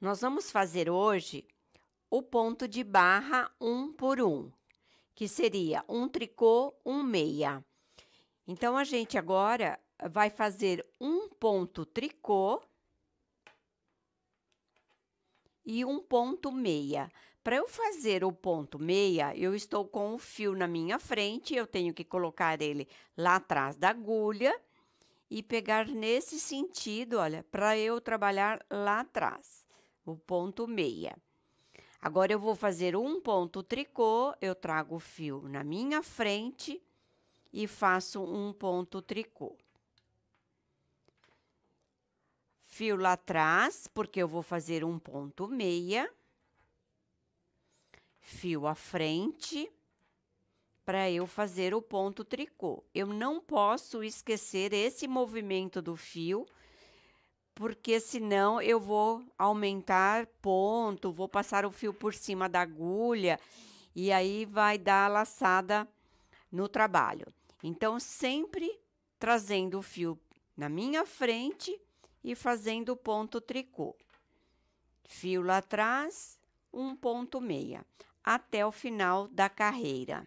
Nós vamos fazer hoje o ponto de barra um por um, que seria um tricô, um meia. Então, a gente agora vai fazer um ponto tricô e um ponto meia. Para eu fazer o ponto meia, eu estou com o fio na minha frente, eu tenho que colocar ele lá atrás da agulha e pegar nesse sentido, olha, para eu trabalhar lá atrás o ponto meia. Agora eu vou fazer um ponto tricô, eu trago o fio na minha frente e faço um ponto tricô. Fio lá atrás, porque eu vou fazer um ponto meia. Fio à frente, para eu fazer o ponto tricô. Eu não posso esquecer esse movimento do fio, porque senão eu vou aumentar ponto, vou passar o fio por cima da agulha e aí vai dar laçada no trabalho. Então, sempre trazendo o fio na minha frente e fazendo ponto tricô. Fio lá atrás, um ponto meia, até o final da carreira.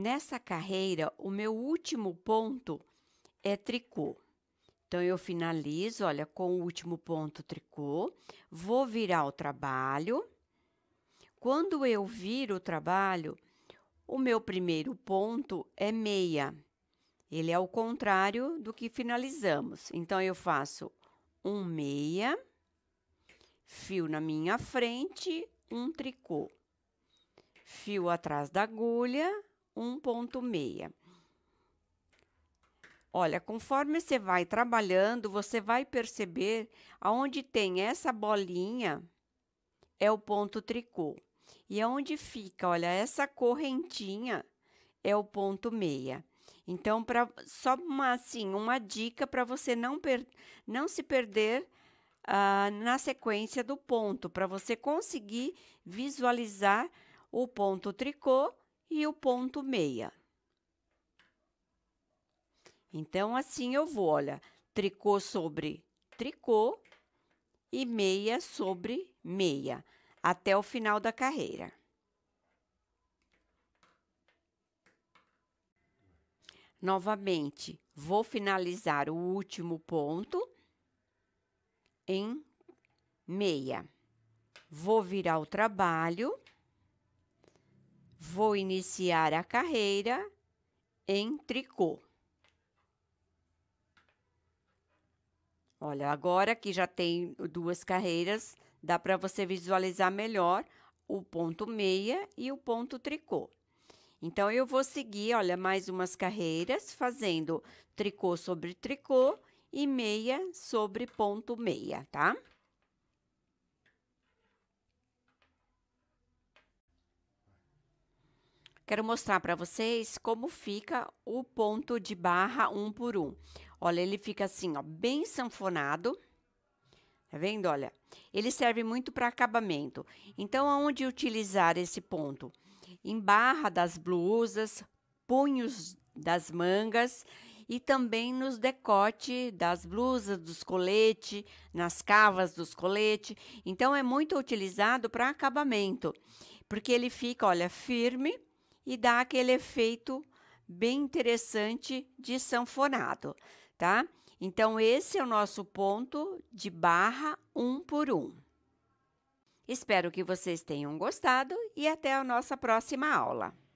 Nessa carreira, o meu último ponto é tricô. Então, eu finalizo, olha, com o último ponto tricô, vou virar o trabalho. Quando eu viro o trabalho, o meu primeiro ponto é meia. Ele é o contrário do que finalizamos. Então, eu faço um meia, fio na minha frente, um tricô, fio atrás da agulha, 1,6. Olha, conforme você vai trabalhando, você vai perceber aonde tem essa bolinha é o ponto tricô. E aonde fica, olha, essa correntinha é o ponto meia. Então, pra, só uma, assim, uma dica para você não, per, não se perder uh, na sequência do ponto, para você conseguir visualizar o ponto tricô e o ponto meia. Então, assim eu vou, olha, tricô sobre tricô e meia sobre meia, até o final da carreira. Novamente, vou finalizar o último ponto em meia. Vou virar o trabalho. Vou iniciar a carreira em tricô. Olha, agora que já tem duas carreiras, dá para você visualizar melhor o ponto meia e o ponto tricô. Então, eu vou seguir, olha, mais umas carreiras, fazendo tricô sobre tricô e meia sobre ponto meia, tá? Quero mostrar para vocês como fica o ponto de barra um por um. Olha, ele fica assim, ó, bem sanfonado. Tá vendo? Olha, ele serve muito para acabamento. Então, aonde utilizar esse ponto? Em barra das blusas, punhos das mangas e também nos decote das blusas, dos coletes, nas cavas dos coletes. Então, é muito utilizado para acabamento, porque ele fica, olha, firme e dá aquele efeito bem interessante de sanfonado, tá? Então, esse é o nosso ponto de barra um por um. Espero que vocês tenham gostado e até a nossa próxima aula.